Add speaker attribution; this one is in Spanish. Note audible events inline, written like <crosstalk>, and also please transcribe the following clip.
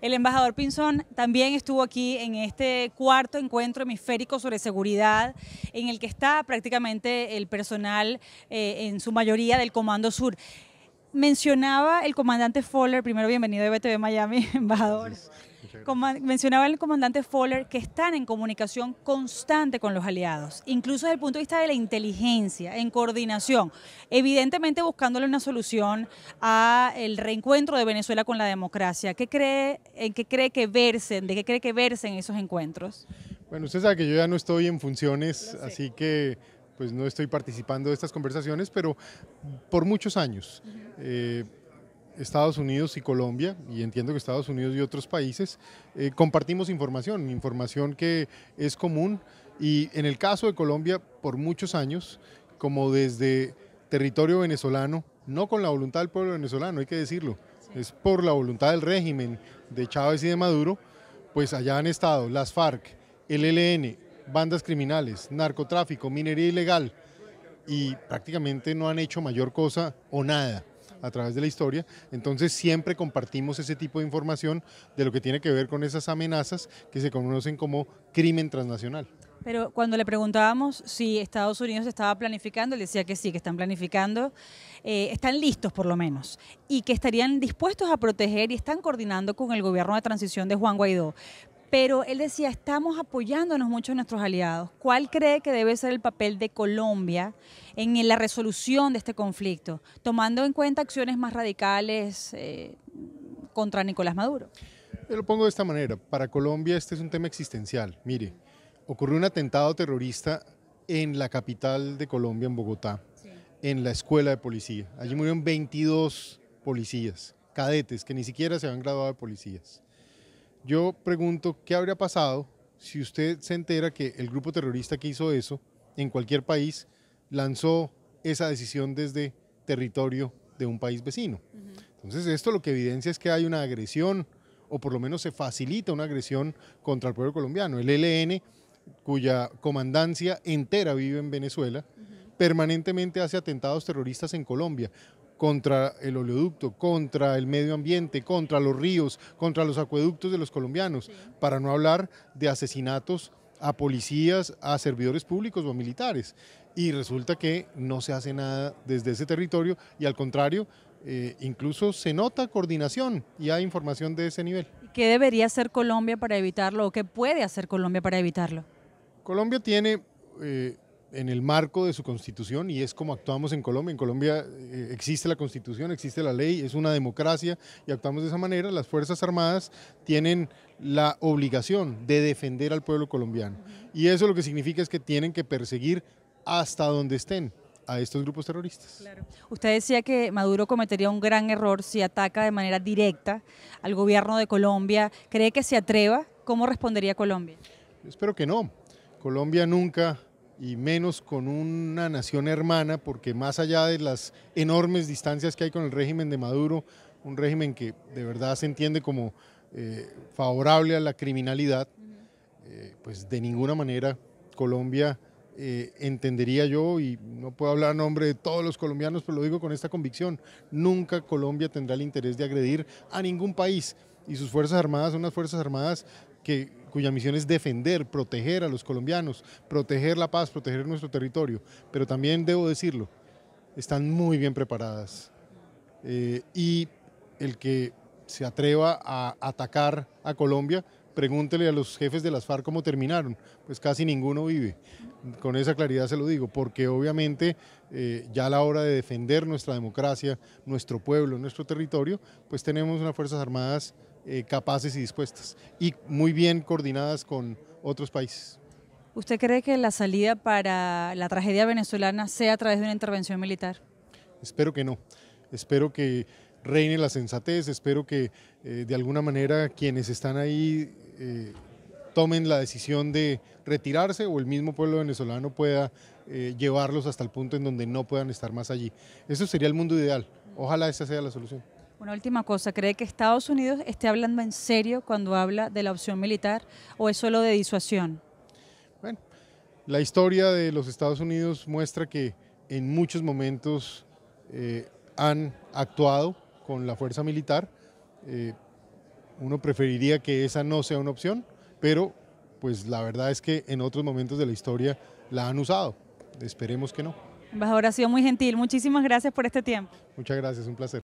Speaker 1: El embajador Pinzón también estuvo aquí en este cuarto encuentro hemisférico sobre seguridad, en el que está prácticamente el personal, eh, en su mayoría, del Comando Sur. Mencionaba el comandante Fowler, primero bienvenido de BTV Miami, <laughs> embajador como mencionaba el comandante Fowler, que están en comunicación constante con los aliados, incluso desde el punto de vista de la inteligencia, en coordinación, evidentemente buscándole una solución al reencuentro de Venezuela con la democracia. ¿Qué cree, ¿En qué cree que versen, de qué cree que verse en esos encuentros?
Speaker 2: Bueno, usted sabe que yo ya no estoy en funciones, así que pues no estoy participando de estas conversaciones, pero por muchos años. Estados Unidos y Colombia, y entiendo que Estados Unidos y otros países, eh, compartimos información, información que es común. Y en el caso de Colombia, por muchos años, como desde territorio venezolano, no con la voluntad del pueblo venezolano, hay que decirlo, es por la voluntad del régimen de Chávez y de Maduro, pues allá han estado las FARC, el ELN, bandas criminales, narcotráfico, minería ilegal, y prácticamente no han hecho mayor cosa o nada a través de la historia. Entonces siempre compartimos ese tipo de información de lo que tiene que ver con esas amenazas que se conocen como crimen transnacional.
Speaker 1: Pero cuando le preguntábamos si Estados Unidos estaba planificando, él decía que sí, que están planificando, eh, están listos por lo menos, y que estarían dispuestos a proteger y están coordinando con el gobierno de transición de Juan Guaidó pero él decía, estamos apoyándonos mucho en nuestros aliados. ¿Cuál cree que debe ser el papel de Colombia en la resolución de este conflicto, tomando en cuenta acciones más radicales eh, contra Nicolás Maduro?
Speaker 2: Yo lo pongo de esta manera, para Colombia este es un tema existencial. Mire, ocurrió un atentado terrorista en la capital de Colombia, en Bogotá, en la escuela de policía. Allí murieron 22 policías, cadetes que ni siquiera se habían graduado de policías. Yo pregunto, ¿qué habría pasado si usted se entera que el grupo terrorista que hizo eso en cualquier país lanzó esa decisión desde territorio de un país vecino? Entonces, esto lo que evidencia es que hay una agresión, o por lo menos se facilita una agresión contra el pueblo colombiano. El ELN, cuya comandancia entera vive en Venezuela, permanentemente hace atentados terroristas en Colombia contra el oleoducto, contra el medio ambiente, contra los ríos, contra los acueductos de los colombianos, para no hablar de asesinatos a policías, a servidores públicos o militares. Y resulta que no se hace nada desde ese territorio y al contrario, eh, incluso se nota coordinación y hay información de ese nivel.
Speaker 1: ¿Qué debería hacer Colombia para evitarlo o qué puede hacer Colombia para evitarlo?
Speaker 2: Colombia tiene eh, en el marco de su constitución y es como actuamos en Colombia. En Colombia eh, existe la constitución, existe la ley, es una democracia y actuamos de esa manera. Las Fuerzas Armadas tienen la obligación de defender al pueblo colombiano y eso lo que significa es que tienen que perseguir hasta donde estén a estos grupos terroristas. Claro.
Speaker 1: Usted decía que Maduro cometería un gran error si ataca de manera directa al gobierno de Colombia. ¿Cree que se atreva? ¿Cómo respondería Colombia?
Speaker 2: espero que no. Colombia nunca y menos con una nación hermana, porque más allá de las enormes distancias que hay con el régimen de Maduro, un régimen que de verdad se entiende como eh, favorable a la criminalidad, eh, pues de ninguna manera Colombia eh, entendería yo, y no puedo hablar a nombre de todos los colombianos, pero lo digo con esta convicción, nunca Colombia tendrá el interés de agredir a ningún país y sus Fuerzas Armadas son unas Fuerzas Armadas que cuya misión es defender, proteger a los colombianos, proteger la paz, proteger nuestro territorio. Pero también debo decirlo, están muy bien preparadas. Eh, y el que se atreva a atacar a Colombia, pregúntele a los jefes de las FARC cómo terminaron, pues casi ninguno vive con esa claridad se lo digo, porque obviamente eh, ya a la hora de defender nuestra democracia, nuestro pueblo, nuestro territorio, pues tenemos unas Fuerzas Armadas eh, capaces y dispuestas y muy bien coordinadas con otros países.
Speaker 1: ¿Usted cree que la salida para la tragedia venezolana sea a través de una intervención militar?
Speaker 2: Espero que no. Espero que reine la sensatez, espero que eh, de alguna manera quienes están ahí tomen la decisión de retirarse o el mismo pueblo venezolano pueda eh, llevarlos hasta el punto en donde no puedan estar más allí. Eso sería el mundo ideal. Ojalá esa sea la solución.
Speaker 1: Una última cosa, ¿cree que Estados Unidos esté hablando en serio cuando habla de la opción militar o es solo de disuasión? Bueno,
Speaker 2: la historia de los Estados Unidos muestra que en muchos momentos eh, han actuado con la fuerza militar. Eh, uno preferiría que esa no sea una opción, pero pues la verdad es que en otros momentos de la historia la han usado. Esperemos que no.
Speaker 1: Embajador, ha sido muy gentil. Muchísimas gracias por este tiempo.
Speaker 2: Muchas gracias, un placer.